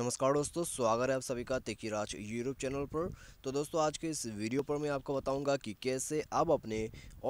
नमस्कार दोस्तों स्वागत है आप सभी का तिकी राज यूट्यूब चैनल पर तो दोस्तों आज के इस वीडियो पर मैं आपको बताऊंगा कि कैसे आप अपने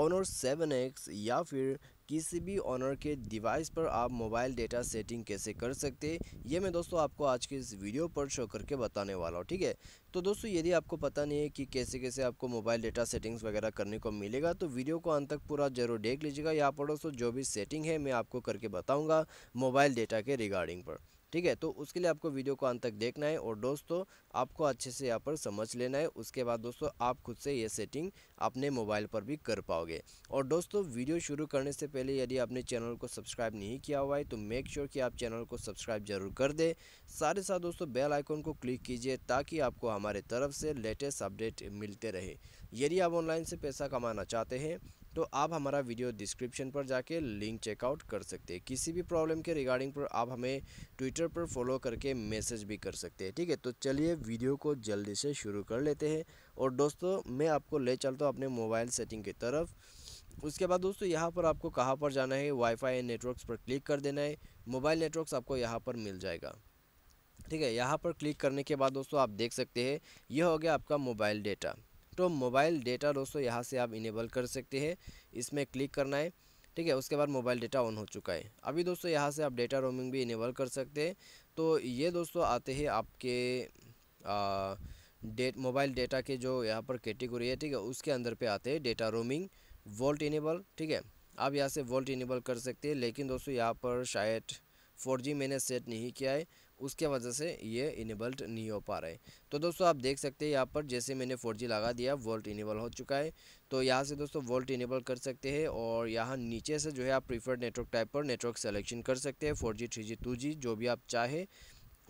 ऑनर सेवन एक्स या फिर किसी भी ऑनर के डिवाइस पर आप मोबाइल डेटा सेटिंग कैसे कर सकते ये मैं दोस्तों आपको आज के इस वीडियो पर शो करके बताने वाला हूँ ठीक है तो दोस्तों यदि आपको पता नहीं है कि कैसे कैसे आपको मोबाइल डेटा सेटिंग्स वगैरह करने को मिलेगा तो वीडियो को अंत तक पूरा जरूर देख लीजिएगा यहाँ पर दोस्तों जो भी सेटिंग है मैं आपको करके बताऊँगा मोबाइल डेटा के रिगार्डिंग पर ठीक है तो उसके लिए आपको वीडियो को अंत तक देखना है और दोस्तों आपको अच्छे से यहाँ पर समझ लेना है उसके बाद दोस्तों आप खुद से ये सेटिंग अपने मोबाइल पर भी कर पाओगे और दोस्तों वीडियो शुरू करने से पहले यदि आपने चैनल को सब्सक्राइब नहीं किया हुआ है तो मेक श्योर कि आप चैनल को सब्सक्राइब जरूर कर दें साथ ही साथ दोस्तों बेल आइकॉन को क्लिक कीजिए ताकि आपको हमारे तरफ से लेटेस्ट अपडेट मिलते रहे यदि आप ऑनलाइन से पैसा कमाना चाहते हैं तो आप हमारा वीडियो डिस्क्रिप्शन पर जाके लिंक चेकआउट कर सकते हैं किसी भी प्रॉब्लम के रिगार्डिंग पर आप हमें ट्विटर पर फॉलो करके मैसेज भी कर सकते हैं ठीक है तो चलिए वीडियो को जल्दी से शुरू कर लेते हैं और दोस्तों मैं आपको ले चलता हूँ अपने मोबाइल सेटिंग की तरफ उसके बाद दोस्तों यहाँ पर आपको कहाँ पर जाना है वाईफाई नेटवर्क्स पर क्लिक कर देना है मोबाइल नेटवर्क्स आपको यहाँ पर मिल जाएगा ठीक है यहाँ पर क्लिक करने के बाद दोस्तों आप देख सकते हैं यह हो गया आपका मोबाइल डेटा तो मोबाइल डेटा दोस्तों यहाँ से आप इनेबल कर सकते हैं इसमें क्लिक करना है ठीक है उसके बाद मोबाइल डेटा ऑन हो चुका है अभी दोस्तों यहाँ से आप डेटा रोमिंग भी इनेबल कर सकते हैं तो ये दोस्तों आते हैं आपके डेट मोबाइल डेटा के जो यहाँ पर कैटेगरी है ठीक है उसके अंदर पे आते हैं डेटा रोमिंग वोल्ट इनेबल ठीक है आप यहाँ से वोल्ट इनेबल कर सकते हैं लेकिन दोस्तों यहाँ पर शायद 4G मैंने सेट नहीं किया है उसके वजह से ये इनेबल्ड नहीं हो पा रहे तो दोस्तों आप देख सकते हैं यहाँ पर जैसे मैंने फोर लगा दिया वोल्ट इनेबल हो चुका है तो यहाँ से दोस्तों वोल्ट इनेबल कर सकते हैं और यहाँ नीचे से जो है आप प्रीफर्ड नेटवर्क टाइप पर नेटवर्क सेलेक्शन कर सकते हैं four G three G two G जो भी आप चाहे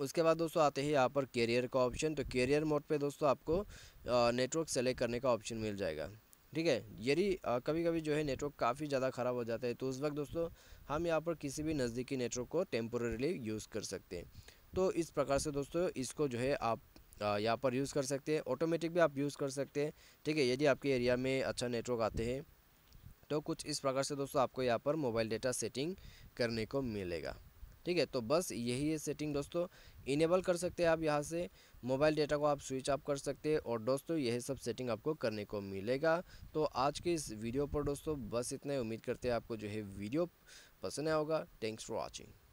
उसके बाद दोस्तों आते हैं यहाँ पर कैरियर का ऑप्शन तो कैरियर मोड पे दोस्तों आपको नेटवर्क सेलेक्ट करने का ऑप्शन मिल जाएगा ठीक है यदि कभी कभी जो है नेटवर्क काफ़ी ज़्यादा ख़राब हो जाता है तो उस वक्त दोस्तों हम यहाँ पर किसी भी नज़दीकी नेटवर्क को टेम्पोरेली यूज़ कर सकते हैं तो इस प्रकार से दोस्तों इसको जो है आप यहाँ पर यूज़ कर सकते हैं ऑटोमेटिक भी आप यूज़ कर सकते हैं ठीक है यदि आपके एरिया में अच्छा नेटवर्क आते हैं तो कुछ इस प्रकार से दोस्तों आपको यहाँ पर मोबाइल डेटा सेटिंग करने को मिलेगा ठीक है तो बस यही है सेटिंग दोस्तों इनेबल कर सकते हैं आप यहाँ से मोबाइल डेटा को आप स्विच ऑफ कर सकते हैं और दोस्तों यही सब सेटिंग आपको करने को मिलेगा तो आज के इस वीडियो पर दोस्तों बस इतना ही उम्मीद करते हैं आपको जो है वीडियो पसंद आया होगा थैंक्स फॉर वॉचिंग